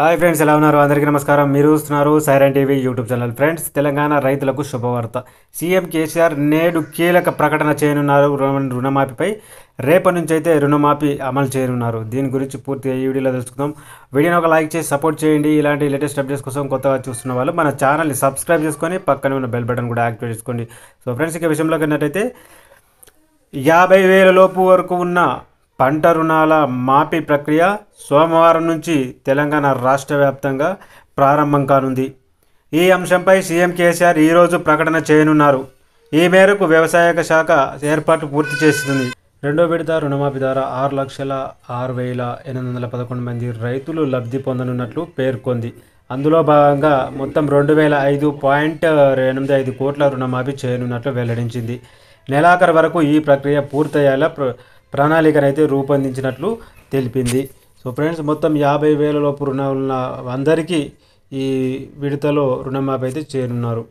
hi friends ఎలా ఉన్నారు అందరికీ నమస్కారం మీరు చూస్తున్నారు siren TV YouTube channel friends Telangana రైతులకు శుభవార్త సీఎం కేసీఆర్ నేడు కీలక ప్రకటన చేయనున్నారు రుణమాఫీపై రేపటి నుంచి అయితే రుణమాఫీ అమలు చేయనున్నారు దీని గురించి పూర్తి ఈ వీడియోలో తెలుసుకుందాం వీడియోని ఒక లైక్ చేసి సపోర్ట్ చేయండి ఇలాంటి లేటెస్ట్ అప్డేట్స్ కోసం కొత్తగా చూస్తున్న వాళ్ళు మన ఛానల్ని సబ్స్క్రైబ్ చేసుకొని పక్కనే ఉన్న బెల్ బటన్ కూడా యాక్టివేట్ చేసుకోండి సో ఫ్రెండ్స్ ఇక విషయంలోకి వెళ్ళినట్టయితే యాభై వేల లోపు వరకు ఉన్న పంట రుణాల మాఫీ ప్రక్రియ సోమవారం నుంచి తెలంగాణ రాష్ట్ర వ్యాప్తంగా ప్రారంభం కానుంది ఈ అంశంపై సీఎం కేసీఆర్ ఈరోజు ప్రకటన చేయనున్నారు ఈ మేరకు వ్యవసాయ శాఖ ఏర్పాట్లు పూర్తి చేసింది రెండో విడత రుణమాఫీ ద్వారా ఆరు లక్షల ఆరు వేల ఎనిమిది వందల పదకొండు మంది రైతులు లబ్ధి పొందనున్నట్లు పేర్కొంది అందులో భాగంగా మొత్తం రెండు వేల ఐదు పాయింట్ ఎనిమిది ఐదు కోట్ల రుణమాఫీ చేయనున్నట్లు వెల్లడించింది నెలాఖరు వరకు ఈ ప్రక్రియ పూర్తయ్యేలా అయితే రూపొందించినట్లు తెలిపింది సో ఫ్రెండ్స్ మొత్తం యాభై వేలలోపు రుణాలు ఉన్న అందరికీ ఈ విడతలో రుణమాఫీ అయితే చేరున్నారు